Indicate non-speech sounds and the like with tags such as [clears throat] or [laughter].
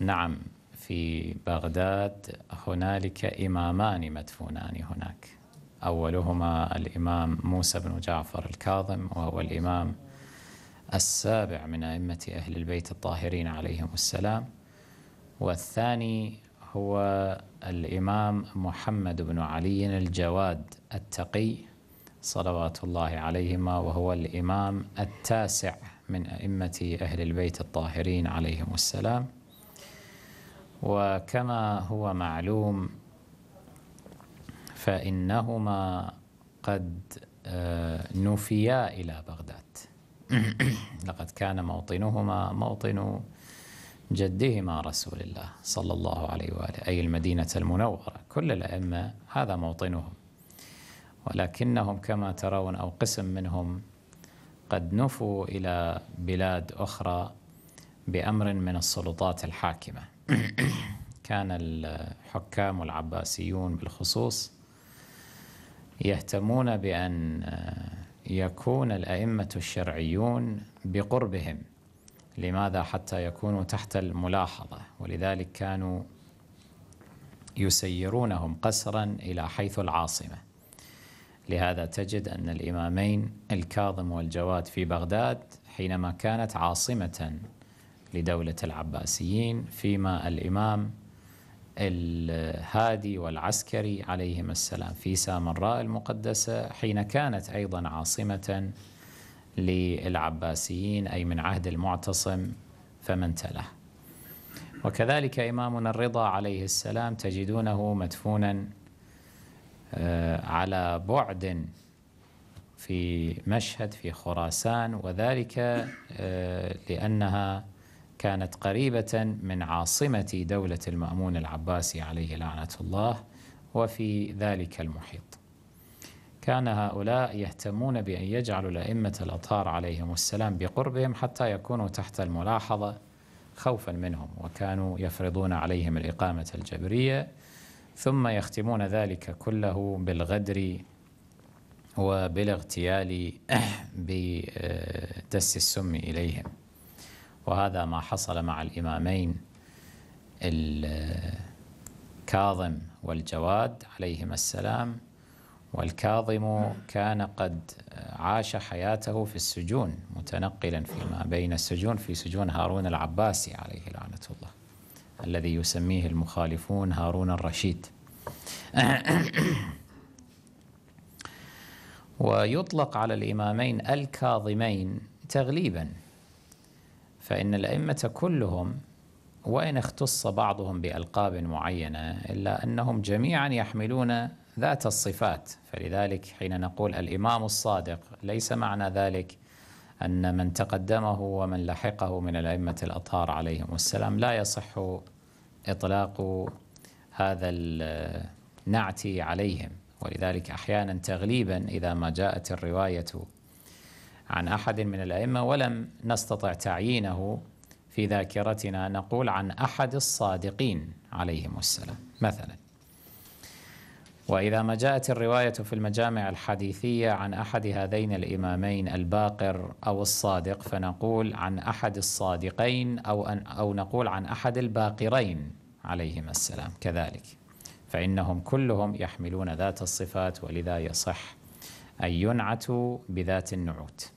نعم في بغداد هنالك إمامان مدفونان هناك أولهما الإمام موسى بن جعفر الكاظم وهو الإمام السابع من أئمة أهل البيت الطاهرين عليهم السلام والثاني هو الإمام محمد بن علي الجواد التقي صلوات الله عليهما وهو الإمام التاسع من أئمة أهل البيت الطاهرين عليهم السلام وكما هو معلوم فإنهما قد آه، نفيا إلى بغداد [clears throat] لقد كان موطنهما موطن جدهما رسول الله صلى الله عليه وآله أي المدينة المنورة كل الأئمة هذا موطنهم ولكنهم كما ترون أو قسم منهم قد نفوا إلى بلاد أخرى بأمر من السلطات الحاكمة [coughs] كان الحكام العباسيون بالخصوص يهتمون بأن يكون الأئمة الشرعيون بقربهم لماذا حتى يكونوا تحت الملاحظة ولذلك كانوا يسيرونهم قسرا إلى حيث العاصمة لهذا تجد أن الإمامين الكاظم والجواد في بغداد حينما كانت عاصمة لدولة العباسيين فيما الإمام الهادي والعسكري عليهم السلام في سامراء المقدسة حين كانت أيضا عاصمة للعباسيين أي من عهد المعتصم فمن تله وكذلك إمامنا الرضا عليه السلام تجدونه مدفونا آه، على بعد في مشهد في خراسان وذلك آه، لأنها كانت قريبة من عاصمة دولة المأمون العباسي عليه لعنة الله وفي ذلك المحيط. كان هؤلاء يهتمون بأن يجعلوا الأئمة الأطهار عليهم السلام بقربهم حتى يكونوا تحت الملاحظة خوفا منهم وكانوا يفرضون عليهم الإقامة الجبرية ثم يختمون ذلك كله بالغدر وبالاغتيال [coughs] بدس السم إليهم وهذا ما حصل مع الإمامين الكاظم والجواد عليهما السلام والكاظم كان قد عاش حياته في السجون متنقلا فيما بين السجون في سجون هارون العباسي عليه لعنة الله الذي يسميه المخالفون هارون الرشيد ويطلق على الإمامين الكاظمين تغليبا فإن الأئمة كلهم وإن اختص بعضهم بألقاب معينة إلا أنهم جميعا يحملون ذات الصفات فلذلك حين نقول الإمام الصادق ليس معنى ذلك أن من تقدمه ومن لحقه من الأئمة الأطهار عليهم السلام لا يصح إطلاق هذا النعت عليهم ولذلك أحيانا تغليبا إذا ما جاءت الرواية عن احد من الائمه ولم نستطع تعيينه في ذاكرتنا نقول عن احد الصادقين عليهم السلام مثلا واذا ما جاءت الروايه في المجامع الحديثيه عن احد هذين الامامين الباقر او الصادق فنقول عن احد الصادقين او أن او نقول عن احد الباقرين عليهم السلام كذلك فانهم كلهم يحملون ذات الصفات ولذا يصح أن ينعتوا بذات النعوت